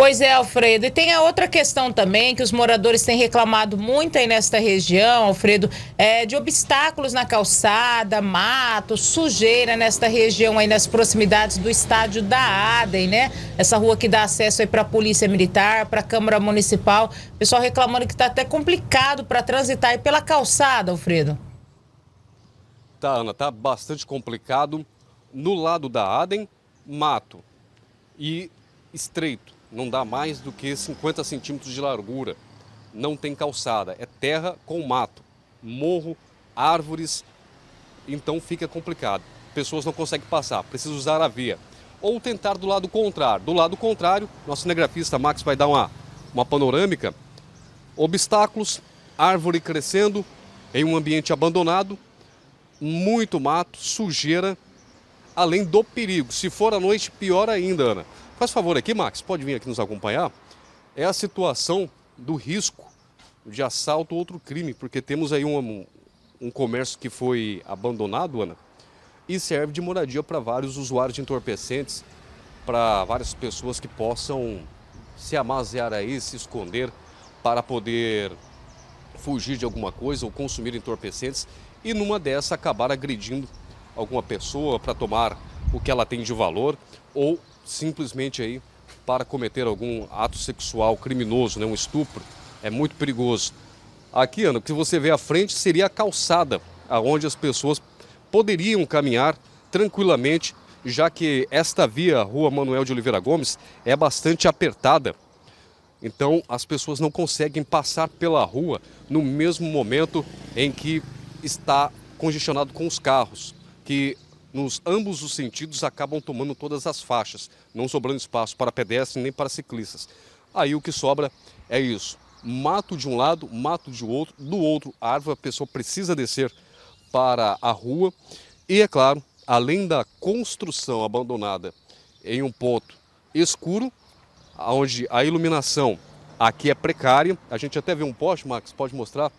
Pois é, Alfredo. E tem a outra questão também que os moradores têm reclamado muito aí nesta região, Alfredo, é de obstáculos na calçada, mato, sujeira nesta região aí nas proximidades do estádio da Adem, né? Essa rua que dá acesso aí para a Polícia Militar, para a Câmara Municipal. O pessoal reclamando que está até complicado para transitar aí pela calçada, Alfredo. Tá, Ana, tá bastante complicado. No lado da Adem, mato e estreito não dá mais do que 50 centímetros de largura. Não tem calçada, é terra com mato, morro, árvores, então fica complicado. Pessoas não conseguem passar, precisa usar a via. Ou tentar do lado contrário. Do lado contrário, nosso cinegrafista Max vai dar uma, uma panorâmica. Obstáculos, árvore crescendo em um ambiente abandonado, muito mato, sujeira além do perigo. Se for à noite, pior ainda, Ana. Faz favor aqui, Max, pode vir aqui nos acompanhar. É a situação do risco de assalto ou outro crime, porque temos aí um, um comércio que foi abandonado, Ana, e serve de moradia para vários usuários de entorpecentes, para várias pessoas que possam se amasear aí, se esconder para poder fugir de alguma coisa ou consumir entorpecentes e numa dessa acabar agredindo alguma pessoa para tomar o que ela tem de valor ou simplesmente aí para cometer algum ato sexual criminoso, né, um estupro, é muito perigoso. Aqui, Ana, o que você vê à frente seria a calçada, aonde as pessoas poderiam caminhar tranquilamente, já que esta via, Rua Manuel de Oliveira Gomes, é bastante apertada. Então, as pessoas não conseguem passar pela rua no mesmo momento em que está congestionado com os carros que nos ambos os sentidos acabam tomando todas as faixas, não sobrando espaço para pedestres nem para ciclistas. Aí o que sobra é isso: mato de um lado, mato de outro, do outro a árvore, a pessoa precisa descer para a rua. E é claro, além da construção abandonada em um ponto escuro, onde a iluminação aqui é precária, a gente até vê um poste, Max, pode mostrar,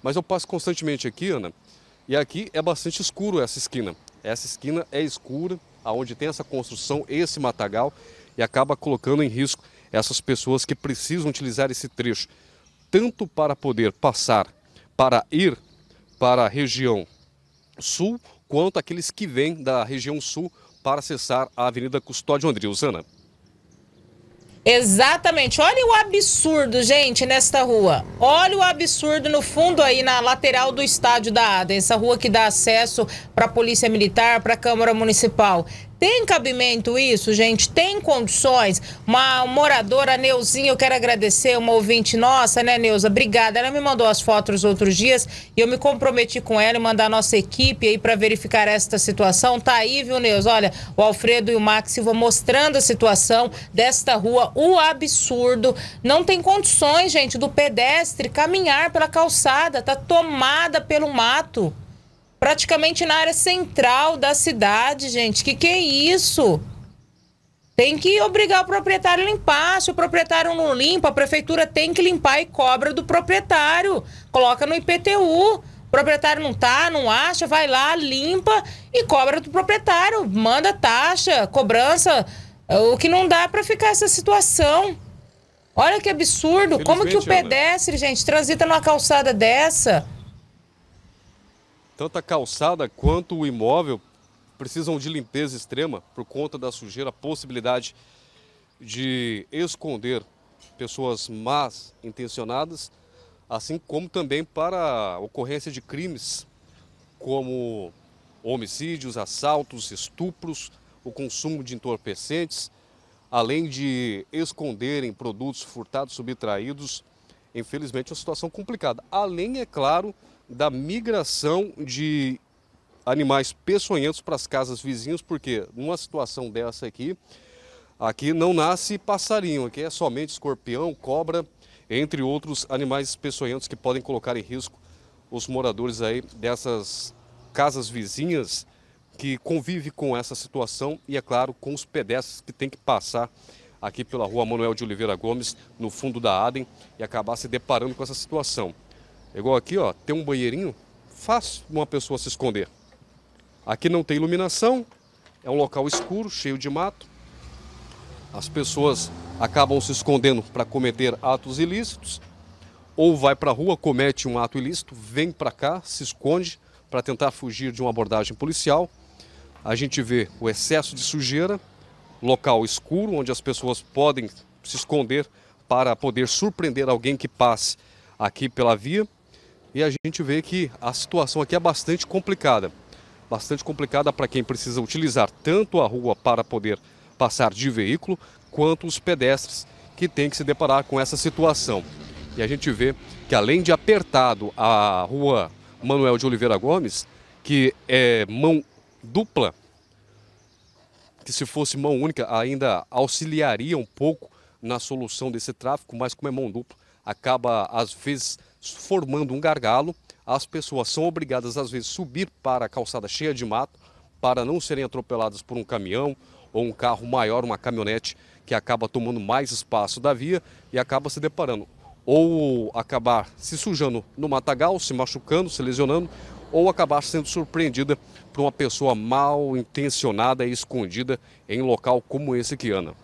mas eu passo constantemente aqui, Ana, e aqui é bastante escuro essa esquina. Essa esquina é escura, aonde tem essa construção, esse matagal, e acaba colocando em risco essas pessoas que precisam utilizar esse trecho, tanto para poder passar, para ir para a região sul, quanto aqueles que vêm da região sul para acessar a Avenida Custódio Andriusana. Exatamente. Olha o absurdo, gente, nesta rua. Olha o absurdo no fundo aí, na lateral do estádio da ADA. Essa rua que dá acesso para a Polícia Militar, para a Câmara Municipal. Tem cabimento isso, gente? Tem condições? Uma moradora, Neuzinha, eu quero agradecer, uma ouvinte nossa, né, Neuza? Obrigada. Ela me mandou as fotos outros dias e eu me comprometi com ela e mandar a nossa equipe aí para verificar esta situação. Tá aí, viu, Neuza? Olha, o Alfredo e o Max Silva mostrando a situação desta rua, o absurdo. Não tem condições, gente, do pedestre caminhar pela calçada, tá tomada pelo mato praticamente na área central da cidade, gente. Que que é isso? Tem que obrigar o proprietário a limpar. Se o proprietário não limpa, a prefeitura tem que limpar e cobra do proprietário. Coloca no IPTU. O proprietário não tá, não acha, vai lá, limpa e cobra do proprietário. Manda taxa, cobrança. O que não dá para ficar essa situação. Olha que absurdo. Como que o pedestre, gente, transita numa calçada dessa? Tanto a calçada quanto o imóvel precisam de limpeza extrema por conta da sujeira, a possibilidade de esconder pessoas más intencionadas, assim como também para ocorrência de crimes como homicídios, assaltos, estupros, o consumo de entorpecentes, além de esconderem produtos furtados, subtraídos. Infelizmente, é uma situação complicada. Além, é claro, da migração de animais peçonhentos para as casas vizinhas, porque numa situação dessa aqui, aqui não nasce passarinho, aqui é somente escorpião, cobra, entre outros animais peçonhentos que podem colocar em risco os moradores aí dessas casas vizinhas que convive com essa situação e, é claro, com os pedestres que tem que passar aqui pela rua Manuel de Oliveira Gomes, no fundo da Adem, e acabar se deparando com essa situação. É igual aqui, ó, tem um banheirinho, fácil uma pessoa se esconder. Aqui não tem iluminação, é um local escuro, cheio de mato. As pessoas acabam se escondendo para cometer atos ilícitos, ou vai para a rua, comete um ato ilícito, vem para cá, se esconde para tentar fugir de uma abordagem policial. A gente vê o excesso de sujeira, local escuro onde as pessoas podem se esconder para poder surpreender alguém que passe aqui pela via e a gente vê que a situação aqui é bastante complicada. Bastante complicada para quem precisa utilizar tanto a rua para poder passar de veículo, quanto os pedestres que têm que se deparar com essa situação. E a gente vê que além de apertado a rua Manuel de Oliveira Gomes, que é mão dupla, que se fosse mão única ainda auxiliaria um pouco na solução desse tráfego, mas como é mão dupla, acaba às vezes formando um gargalo. As pessoas são obrigadas, às vezes, subir para a calçada cheia de mato para não serem atropeladas por um caminhão ou um carro maior, uma caminhonete que acaba tomando mais espaço da via e acaba se deparando ou acabar se sujando no matagal, se machucando, se lesionando, ou acabar sendo surpreendida por uma pessoa mal intencionada e escondida em um local como esse que Ana.